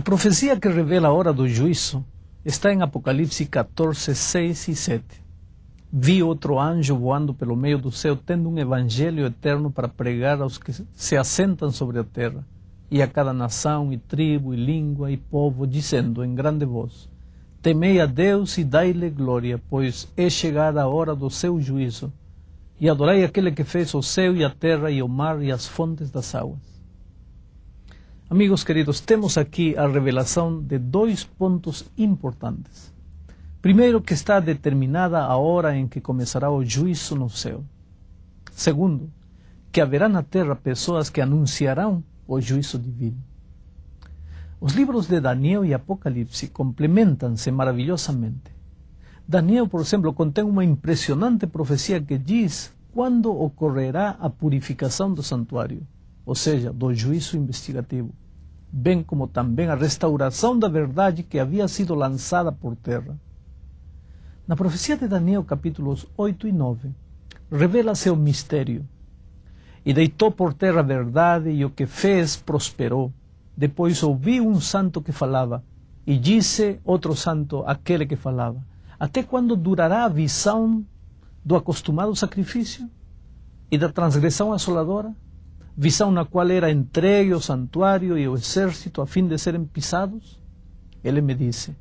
A profecia que revela a hora do juízo está em Apocalipse 14, 6 e 7. Vi outro anjo voando pelo meio do céu, tendo um evangelho eterno para pregar aos que se assentam sobre a terra, e a cada nação, e tribo, e língua, e povo, dizendo em grande voz: Temei a Deus e dai-lhe glória, pois é chegada a hora do seu juízo. E adorai aquele que fez o céu e a terra, e o mar, e as fontes das águas. Amigos queridos, temos aqui a revelação de dois pontos importantes. Primeiro, que está determinada a hora em que começará o juízo no céu. Segundo, que haverá na terra pessoas que anunciarão o juízo divino. Os livros de Daniel e Apocalipse complementam-se maravilhosamente. Daniel, por exemplo, contém uma impressionante profecia que diz quando ocorrerá a purificação do santuário ou seja, do juízo investigativo, bem como também a restauração da verdade que havia sido lançada por terra. Na profecia de Daniel, capítulos 8 e 9, revela se o mistério. E deitou por terra a verdade, e o que fez prosperou. Depois ouvi um santo que falava, e disse outro santo aquele que falava: Até quando durará a visão do acostumado sacrifício e da transgressão assoladora? visão na qual era entregue o santuário e o exército a fim de serem pisados? Ele me disse,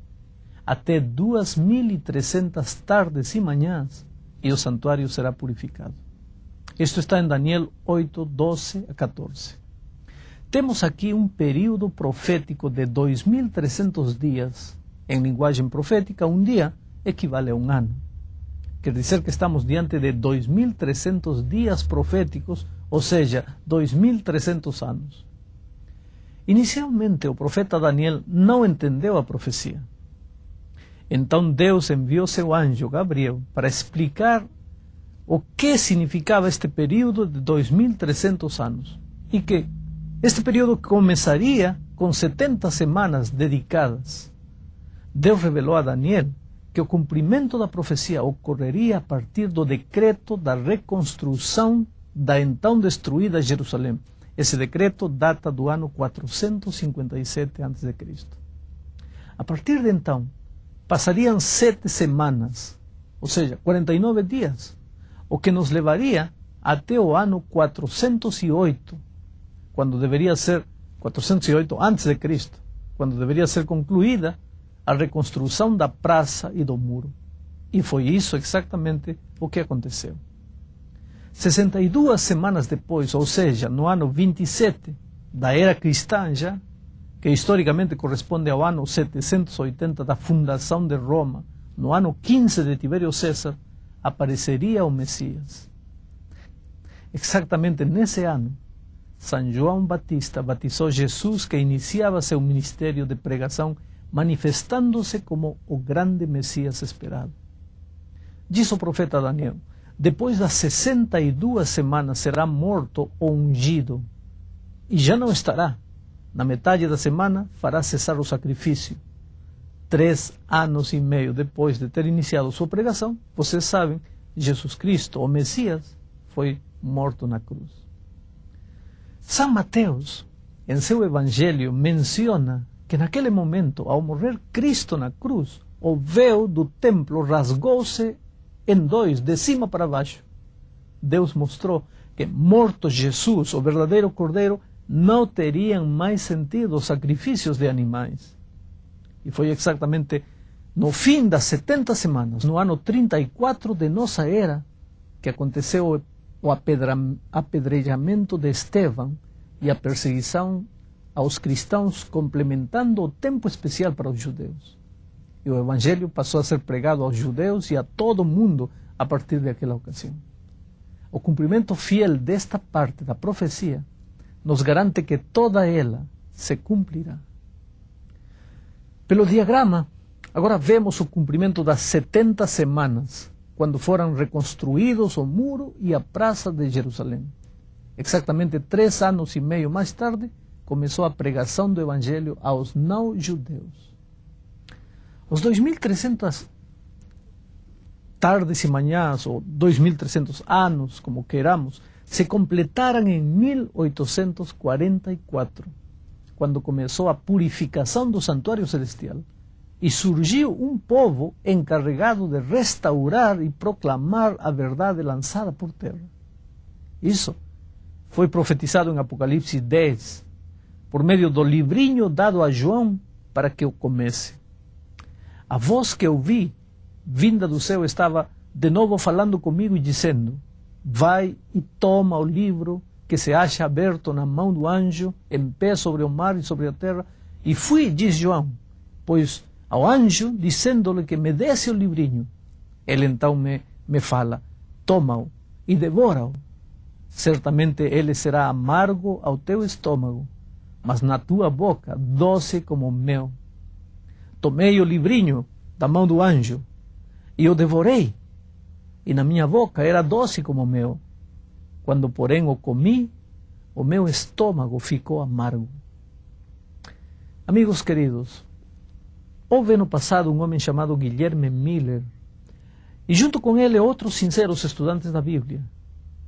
até 2.300 tardes e manhãs e o santuário será purificado. Isto está em Daniel 8, 12 a 14. Temos aqui um período profético de 2.300 dias. Em linguagem profética, um dia equivale a um ano. Quer dizer que estamos diante de 2.300 dias proféticos ou seja, 2.300 anos. Inicialmente, o profeta Daniel não entendeu a profecia. Então Deus enviou seu anjo Gabriel para explicar o que significava este período de 2.300 anos e que este período começaria com 70 semanas dedicadas. Deus revelou a Daniel que o cumprimento da profecia ocorreria a partir do decreto da reconstrução da então destruída Jerusalém. Esse decreto data do ano 457 a.C. A partir de então, passariam sete semanas, ou seja, 49 dias, o que nos levaria até o ano 408, quando deveria ser 408 a.C., quando deveria ser concluída a reconstrução da praça e do muro. E foi isso exatamente o que aconteceu. 62 semanas depois, ou seja, no ano 27 da era cristã já, que historicamente corresponde ao ano 780 da fundação de Roma, no ano 15 de Tibério César, apareceria o Messias. Exatamente nesse ano, São João Batista batizou Jesus, que iniciava seu ministério de pregação, manifestando-se como o grande Messias esperado. Diz o profeta Daniel: depois das 62 semanas será morto ou ungido, e já não estará. Na metade da semana fará cessar o sacrifício. Três anos e meio depois de ter iniciado sua pregação, vocês sabem, Jesus Cristo, o Messias, foi morto na cruz. São Mateus, em seu evangelho, menciona que naquele momento, ao morrer Cristo na cruz, o véu do templo rasgou-se em dois, de cima para baixo. Deus mostrou que morto Jesus, o verdadeiro cordeiro, não teriam mais sentido os sacrifícios de animais. E foi exatamente no fim das 70 semanas, no ano 34 de nossa era, que aconteceu o apedrejamento de Estevão e a perseguição aos cristãos, complementando o tempo especial para os judeus. E o evangelho passou a ser pregado aos judeus e a todo mundo a partir daquela ocasião. O cumprimento fiel desta parte da profecia nos garante que toda ela se cumprirá. Pelo diagrama, agora vemos o cumprimento das 70 semanas, quando foram reconstruídos o muro e a praça de Jerusalém. Exatamente três anos e meio mais tarde, começou a pregação do Evangelho aos não-judeus. Os 2.300 tardes e manhãs, ou 2.300 anos, como queramos, se completaram em 1844, quando começou a purificação do Santuário Celestial e surgiu um povo encarregado de restaurar e proclamar a verdade lançada por terra. Isso foi profetizado em Apocalipse 10, por meio do livrinho dado a João para que o comece. A voz que eu vi, vinda do céu, estava de novo falando comigo e dizendo: Vai e toma o livro que se acha aberto na mão do anjo, em pé sobre o mar e sobre a terra. E fui, diz João, pois ao anjo, dizendo-lhe que me desse o livrinho. Ele então me, me fala: Toma-o e devora-o. Certamente ele será amargo ao teu estômago, mas na tua boca doce como o mel. Tomei o livrinho da mão do anjo e o devorei. E na minha boca era doce como o meu. Quando, porém, o comi, o meu estômago ficou amargo. Amigos queridos, houve no passado um homem chamado Guilherme Miller e junto com ele outros sinceros estudantes da Bíblia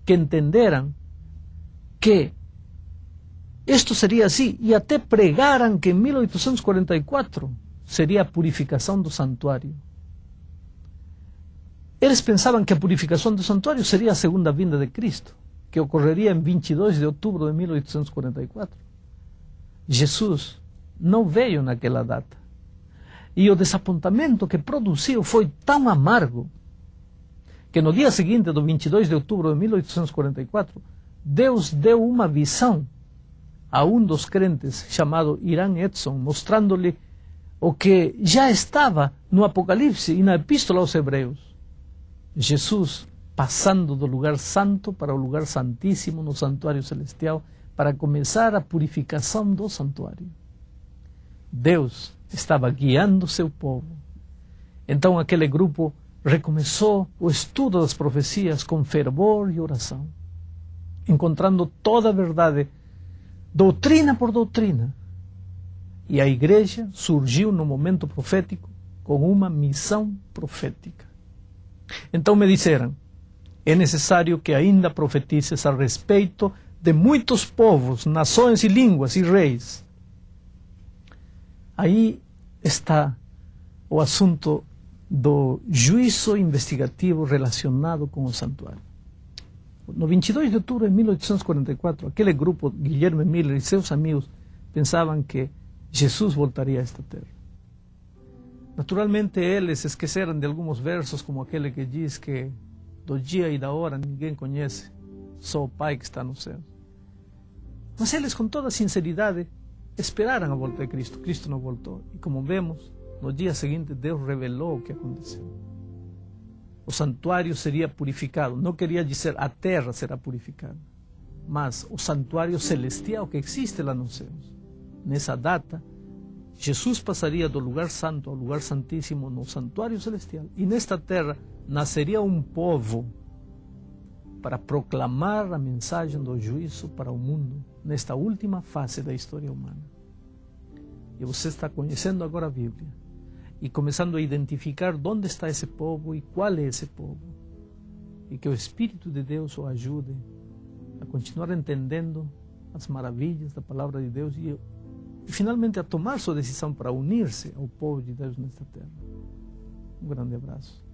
que entenderam que isto seria assim e até pregaram que em 1844 seria a purificação do santuário. Eles pensavam que a purificação do santuário seria a segunda vinda de Cristo, que ocorreria em 22 de outubro de 1844. Jesus não veio naquela data. E o desapontamento que produziu foi tão amargo que no dia seguinte, do 22 de outubro de 1844, Deus deu uma visão a um dos crentes chamado Irã Edson, mostrando-lhe o que já estava no Apocalipse e na Epístola aos Hebreus. Jesus passando do lugar santo para o lugar santíssimo no santuário celestial para começar a purificação do santuário. Deus estava guiando seu povo. Então aquele grupo recomeçou o estudo das profecias com fervor e oração, encontrando toda a verdade, doutrina por doutrina, e a igreja surgiu no momento profético com uma missão profética. Então me disseram: é necessário que ainda profetices a respeito de muitos povos, nações e línguas e reis. Aí está o assunto do juízo investigativo relacionado com o santuário. No 22 de outubro de 1844, aquele grupo, Guilherme Miller e seus amigos, pensavam que Jesús a esta tierra. Naturalmente ellos se esqueceram de algunos versos como aquel que dice que do y de da hora ninguém conoce, solo Pai que está no céu. Mas ellos, con toda sinceridad, esperaron a vuelta de Cristo. Cristo no voltó. Y como vemos, los días siguientes, Dios reveló lo que aconteceu. O santuario sería purificado, no quería decir a tierra será purificada, mas o santuario celestial que existe lá anunciamos. nessa data, Jesus passaria do lugar santo ao lugar santíssimo no santuário celestial. E nesta terra nasceria um povo para proclamar a mensagem do juízo para o mundo, nesta última fase da história humana. E você está conhecendo agora a Bíblia e começando a identificar onde está esse povo e qual é esse povo. E que o Espírito de Deus o ajude a continuar entendendo as maravilhas da palavra de Deus e finalmente a tomar sua decisão para unir-se ao povo de Deus nesta terra. Um grande abraço.